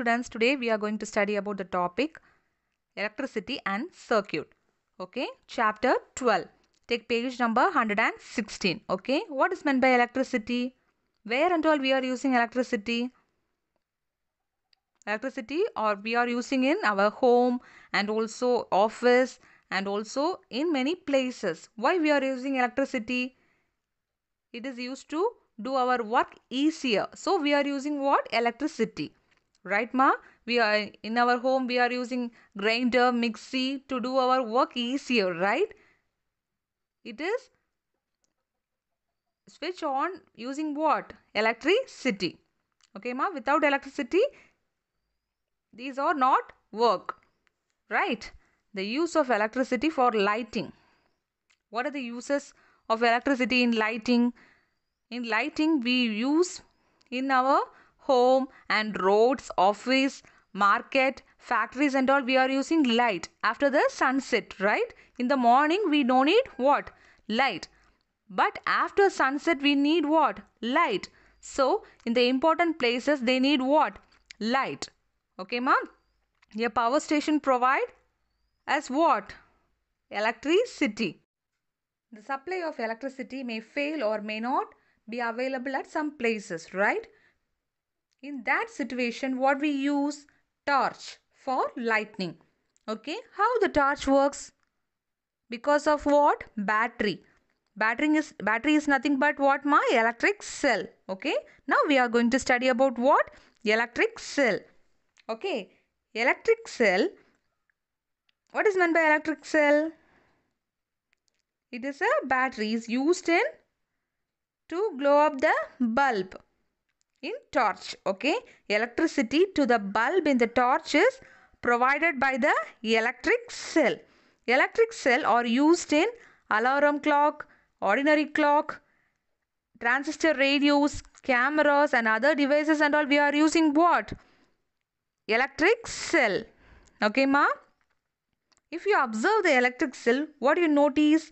students today we are going to study about the topic electricity and circuit okay chapter 12 take page number 116 okay what is meant by electricity where and all we are using electricity electricity or we are using in our home and also office and also in many places why we are using electricity it is used to do our work easier so we are using what electricity right ma we are in our home we are using grinder mixie to do our work easier right it is switch on using what electricity okay ma without electricity these are not work right the use of electricity for lighting what are the uses of electricity in lighting in lighting we use in our home and roads, office, market, factories and all we are using light after the sunset, right? In the morning we don't need what? Light. But after sunset we need what? Light. So in the important places they need what? Light. Okay ma'am? Your power station provide as what? Electricity. The supply of electricity may fail or may not be available at some places, right? In that situation, what we use torch for lightning. Okay, how the torch works? Because of what? Battery. Battery is battery is nothing but what my electric cell. Okay. Now we are going to study about what electric cell. Okay. Electric cell. What is meant by electric cell? It is a battery is used in to glow up the bulb in torch okay electricity to the bulb in the torch is provided by the electric cell electric cell are used in alarm clock ordinary clock transistor radios cameras and other devices and all we are using what electric cell okay ma if you observe the electric cell what do you notice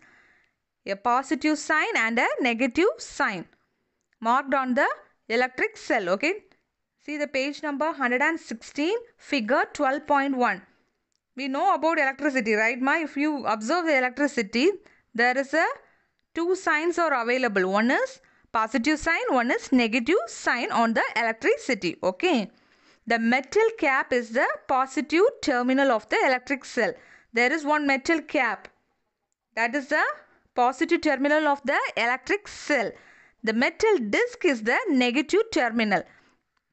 a positive sign and a negative sign marked on the electric cell okay see the page number 116 figure 12.1 we know about electricity right ma if you observe the electricity there is a two signs are available one is positive sign one is negative sign on the electricity okay the metal cap is the positive terminal of the electric cell there is one metal cap that is the positive terminal of the electric cell the metal disc is the negative terminal.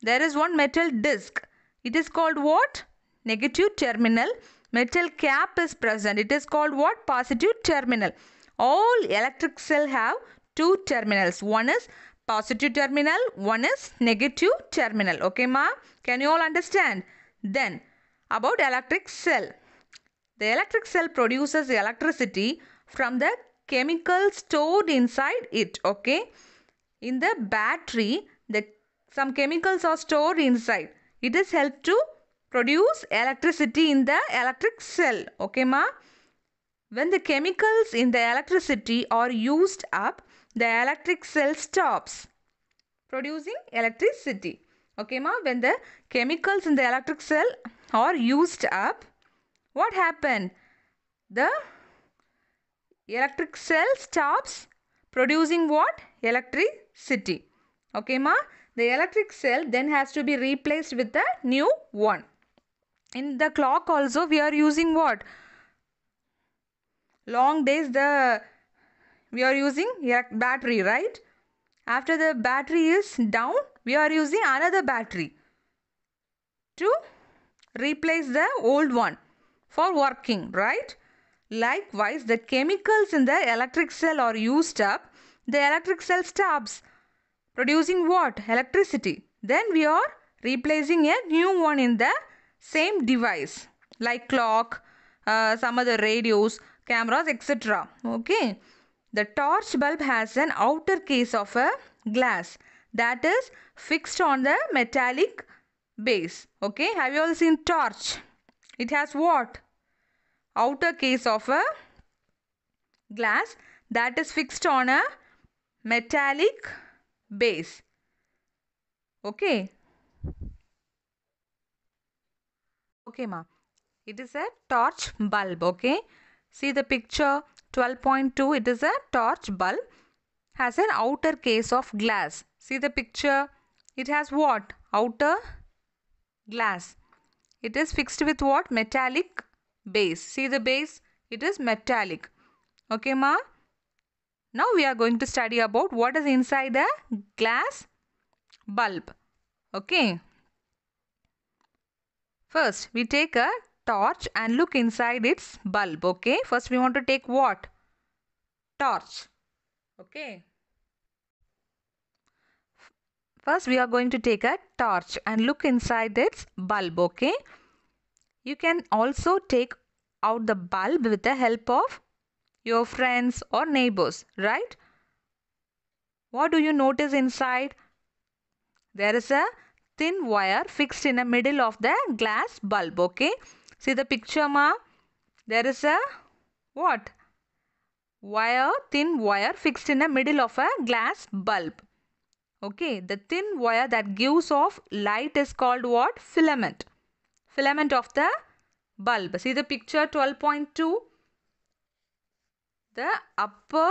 There is one metal disc. It is called what? Negative terminal. Metal cap is present. It is called what? Positive terminal. All electric cell have two terminals. One is positive terminal. One is negative terminal. Okay ma? Can you all understand? Then about electric cell. The electric cell produces electricity from the chemicals stored inside it. Okay. In the battery, the, some chemicals are stored inside. It is helped to produce electricity in the electric cell. Okay, ma? When the chemicals in the electricity are used up, the electric cell stops producing electricity. Okay, ma? When the chemicals in the electric cell are used up, what happened? The electric cell stops producing what? Electricity city. Okay ma? The electric cell then has to be replaced with a new one. In the clock also we are using what? Long days the we are using battery right? After the battery is down we are using another battery to replace the old one for working right? Likewise, the chemicals in the electric cell are used up the electric cell stops producing what? Electricity. Then we are replacing a new one in the same device like clock, uh, some other radios, cameras, etc. Okay. The torch bulb has an outer case of a glass that is fixed on the metallic base. Okay. Have you all seen torch? It has what? Outer case of a glass that is fixed on a metallic base okay okay ma it is a torch bulb okay see the picture 12.2 it is a torch bulb has an outer case of glass see the picture it has what outer glass it is fixed with what metallic base see the base it is metallic okay ma now we are going to study about what is inside the glass bulb. Okay. First we take a torch and look inside its bulb. Okay. First we want to take what? Torch. Okay. First we are going to take a torch and look inside its bulb. Okay. You can also take out the bulb with the help of your friends or neighbors, right? What do you notice inside? There is a thin wire fixed in the middle of the glass bulb, okay? See the picture ma? There is a what? Wire, thin wire fixed in the middle of a glass bulb. Okay, the thin wire that gives off light is called what? Filament. Filament of the bulb. See the picture 12.2? the upper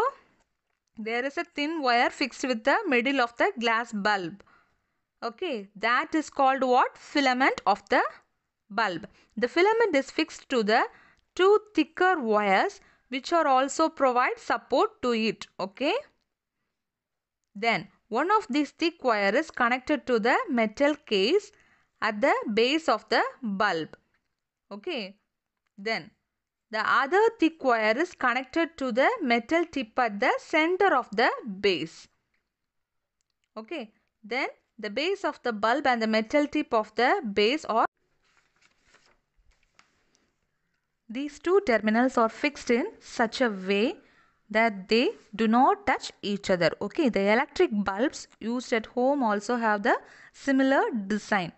there is a thin wire fixed with the middle of the glass bulb okay that is called what filament of the bulb the filament is fixed to the two thicker wires which are also provide support to it okay then one of these thick wire is connected to the metal case at the base of the bulb okay then the other thick wire is connected to the metal tip at the center of the base. Okay. Then the base of the bulb and the metal tip of the base are these two terminals are fixed in such a way that they do not touch each other. Okay. The electric bulbs used at home also have the similar design.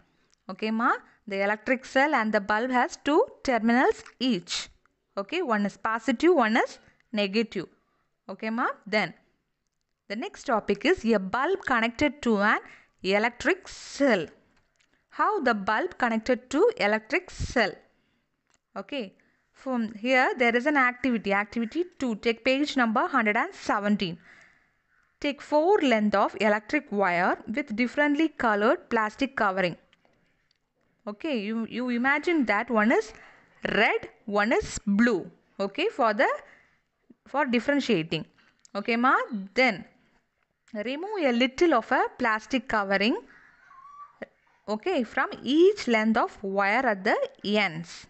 Okay ma. The electric cell and the bulb has two terminals each okay one is positive one is negative okay ma'am then the next topic is a bulb connected to an electric cell how the bulb connected to electric cell okay from here there is an activity activity 2 take page number 117 take 4 length of electric wire with differently colored plastic covering okay you you imagine that one is red one is blue okay for the for differentiating okay ma then remove a little of a plastic covering okay from each length of wire at the ends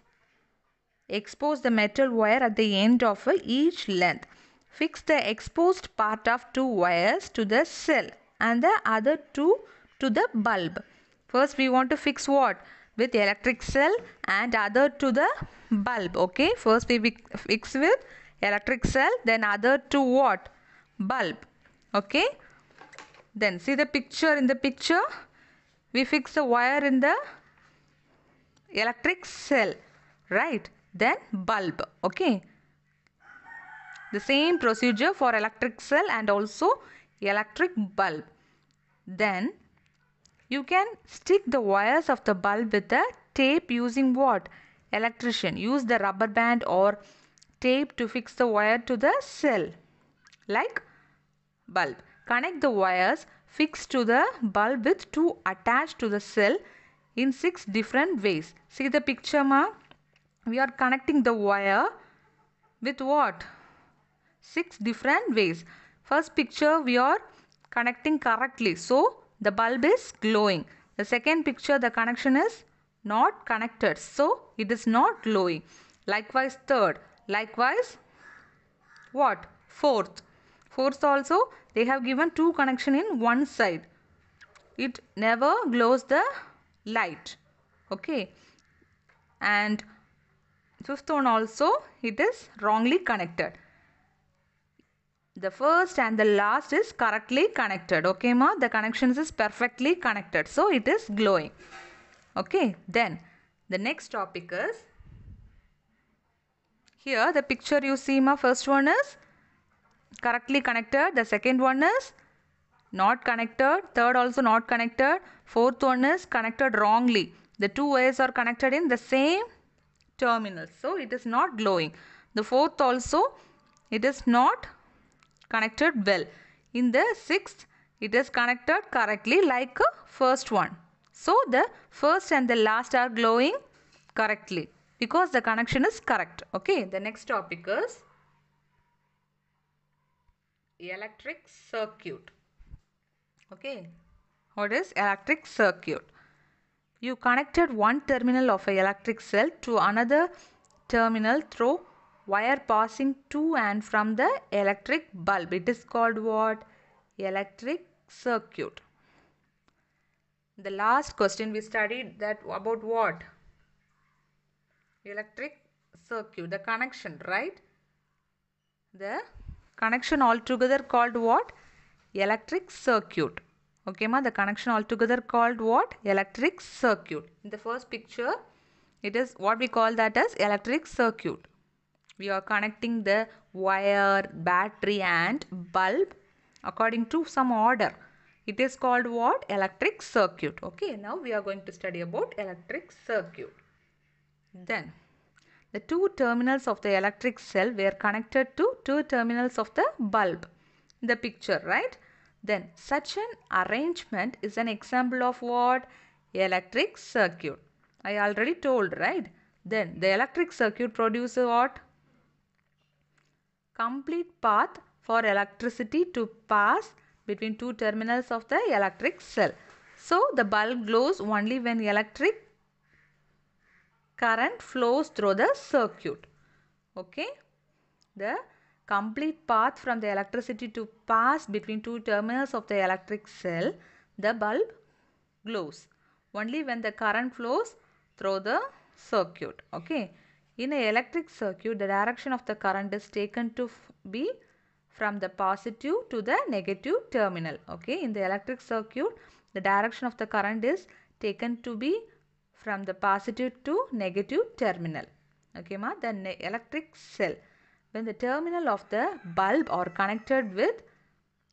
expose the metal wire at the end of each length fix the exposed part of two wires to the cell and the other two to the bulb first we want to fix what with electric cell and other to the bulb okay first we fix with electric cell then other to what bulb okay then see the picture in the picture we fix the wire in the electric cell right then bulb okay the same procedure for electric cell and also electric bulb then you can stick the wires of the bulb with the tape using what? Electrician. Use the rubber band or tape to fix the wire to the cell like bulb. Connect the wires fixed to the bulb with two attached to the cell in six different ways. See the picture ma? We are connecting the wire with what? Six different ways. First picture we are connecting correctly. So the bulb is glowing. The second picture the connection is not connected so it is not glowing. Likewise third, likewise what? Fourth. Fourth also they have given two connection in one side. It never glows the light. Okay. And fifth one also it is wrongly connected the first and the last is correctly connected okay ma the connections is perfectly connected so it is glowing okay then the next topic is here the picture you see ma first one is correctly connected the second one is not connected third also not connected fourth one is connected wrongly the two wires are connected in the same terminal so it is not glowing the fourth also it is not connected well. In the sixth, it is connected correctly like first one. So the first and the last are glowing correctly because the connection is correct. Okay, the next topic is electric circuit. Okay, what is electric circuit? You connected one terminal of an electric cell to another terminal through wire passing to and from the electric bulb. It is called what? Electric circuit. The last question we studied that about what? Electric circuit, the connection, right? The connection altogether called what? Electric circuit. Okay, ma, the connection altogether called what? Electric circuit. In the first picture, it is what we call that as electric circuit we are connecting the wire battery and bulb according to some order it is called what electric circuit okay now we are going to study about electric circuit then the two terminals of the electric cell were connected to two terminals of the bulb in the picture right then such an arrangement is an example of what electric circuit i already told right then the electric circuit produces what complete path for electricity to pass between two terminals of the electric cell. So the bulb glows only when electric current flows through the circuit. Okay. The complete path from the electricity to pass between two terminals of the electric cell, the bulb glows only when the current flows through the circuit. Okay. In an electric circuit, the direction of the current is taken to be from the positive to the negative terminal. Okay, in the electric circuit, the direction of the current is taken to be from the positive to negative terminal. Okay, ma, the electric cell. When the terminal of the bulb are connected with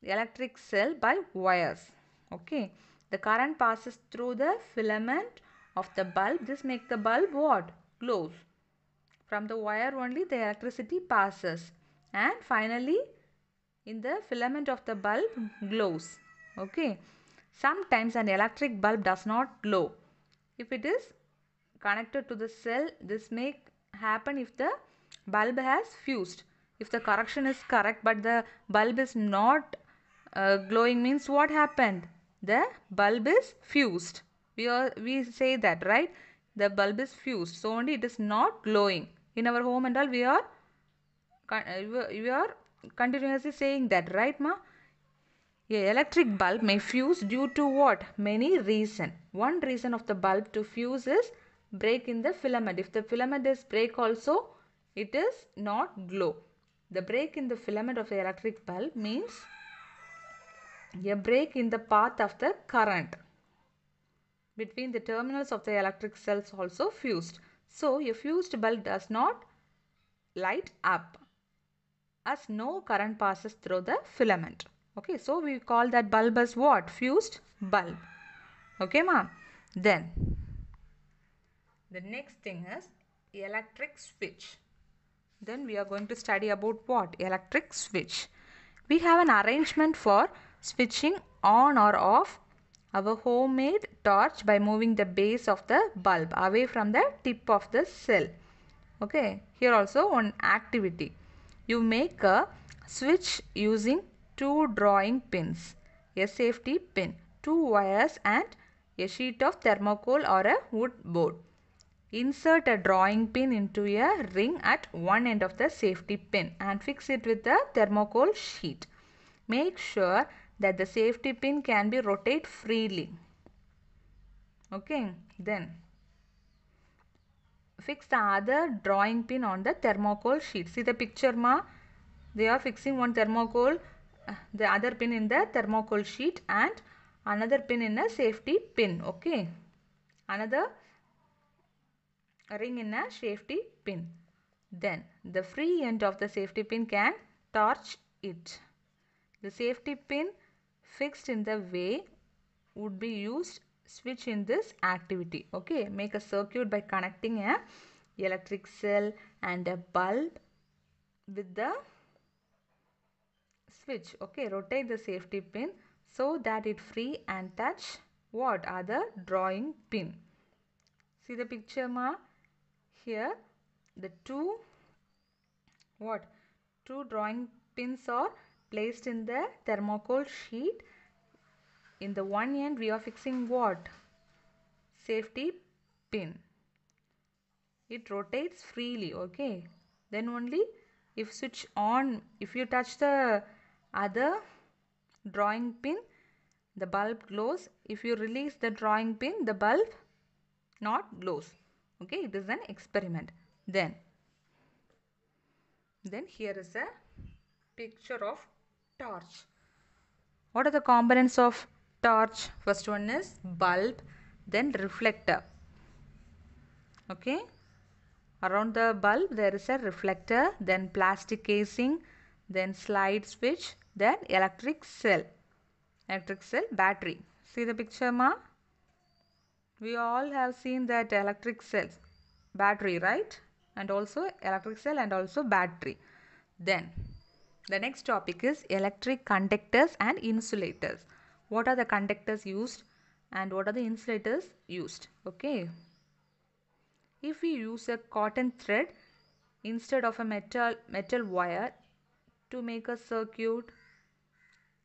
electric cell by wires. Okay, the current passes through the filament of the bulb. This make the bulb what? Glows. From the wire only the electricity passes and finally in the filament of the bulb glows. Okay. Sometimes an electric bulb does not glow. If it is connected to the cell, this may happen if the bulb has fused. If the correction is correct but the bulb is not uh, glowing means what happened? The bulb is fused. We, we say that, right? the bulb is fused so only it is not glowing in our home and all we are uh, we are continuously saying that right ma a electric bulb may fuse due to what many reason one reason of the bulb to fuse is break in the filament if the filament is break also it is not glow the break in the filament of the electric bulb means a break in the path of the current between the terminals of the electric cells also fused. So a fused bulb does not light up as no current passes through the filament. Okay, so we call that bulb as what? Fused bulb. Okay, ma'am. Then the next thing is electric switch. Then we are going to study about what? Electric switch. We have an arrangement for switching on or off our homemade torch by moving the base of the bulb away from the tip of the cell. Okay, here also one activity. You make a switch using two drawing pins, a safety pin, two wires and a sheet of thermocol or a wood board. Insert a drawing pin into a ring at one end of the safety pin and fix it with the thermocol sheet. Make sure that the safety pin can be rotated freely okay then fix the other drawing pin on the thermocol sheet see the picture ma they are fixing one thermocol uh, the other pin in the thermocol sheet and another pin in a safety pin okay another ring in a safety pin then the free end of the safety pin can torch it the safety pin fixed in the way would be used switch in this activity okay make a circuit by connecting a electric cell and a bulb with the switch okay rotate the safety pin so that it free and touch what are the drawing pin see the picture ma here the two what two drawing pins are placed in the thermocol sheet in the one end we are fixing what safety pin it rotates freely okay then only if switch on if you touch the other drawing pin the bulb glows if you release the drawing pin the bulb not glows okay it is an experiment then then here is a picture of torch what are the components of torch first one is mm-hmm. bulb then reflector okay around the bulb there is a reflector then plastic casing then slide switch then electric cell electric cell battery see the picture ma we all have seen that electric cells, battery right and also electric cell and also battery then the next topic is electric conductors and insulators what are the conductors used and what are the insulators used okay if we use a cotton thread instead of a metal metal wire to make a circuit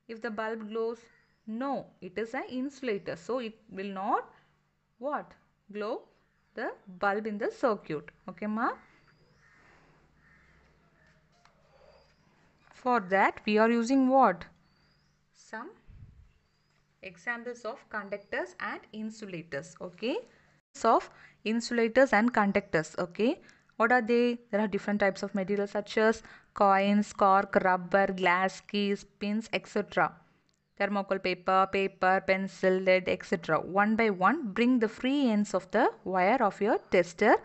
if the bulb glows no it is an insulator so it will not what glow the bulb in the circuit okay ma for that we are using what some Examples of conductors and insulators. Okay. Of insulators and conductors. Okay. What are they? There are different types of materials such as coins, cork, rubber, glass, keys, pins, etc. Thermocol paper, paper, pencil, lead, etc. One by one, bring the free ends of the wire of your tester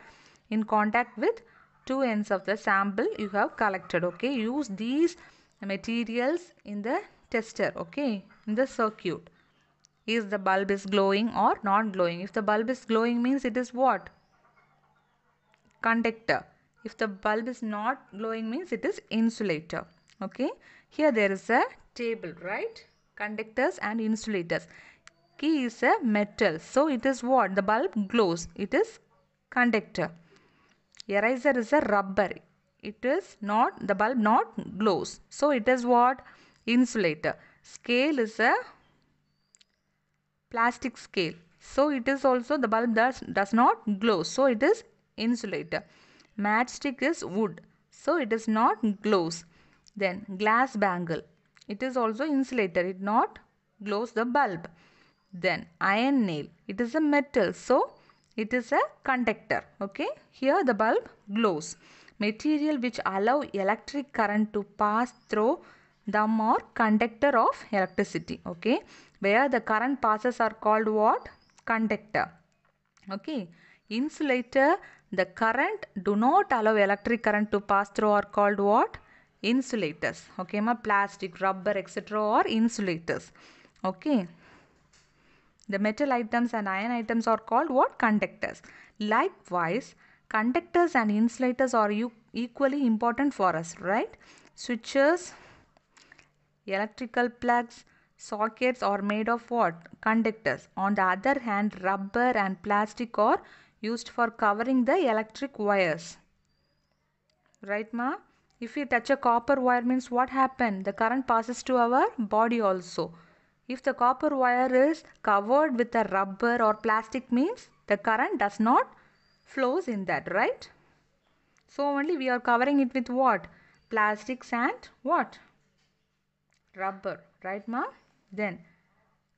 in contact with two ends of the sample you have collected. Okay. Use these materials in the tester. Okay. In the circuit. Is the bulb is glowing or not glowing? If the bulb is glowing means it is what? Conductor. If the bulb is not glowing means it is insulator. Okay. Here there is a table, right? Conductors and insulators. Key is a metal. So it is what? The bulb glows. It is conductor. Eraser is a rubber. It is not, the bulb not glows. So it is what? Insulator. Scale is a plastic scale so it is also the bulb does, does not glow so it is insulator matchstick is wood so it is not glows then glass bangle it is also insulator it not glows the bulb then iron nail it is a metal so it is a conductor okay here the bulb glows material which allow electric current to pass through the more conductor of electricity okay where the current passes are called what conductor okay insulator the current do not allow electric current to pass through are called what insulators okay ma plastic rubber etc are insulators okay the metal items and iron items are called what conductors likewise conductors and insulators are equally important for us right switches Electrical plugs, sockets are made of what? Conductors. On the other hand, rubber and plastic are used for covering the electric wires. Right ma? If we touch a copper wire means what happened? The current passes to our body also. If the copper wire is covered with a rubber or plastic means the current does not flows in that right? So only we are covering it with what? Plastics and what? rubber right ma then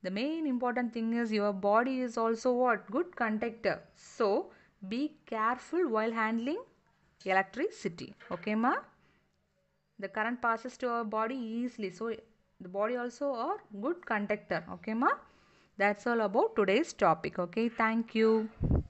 the main important thing is your body is also what good conductor so be careful while handling electricity okay ma the current passes to our body easily so the body also are good conductor okay ma that's all about today's topic okay thank you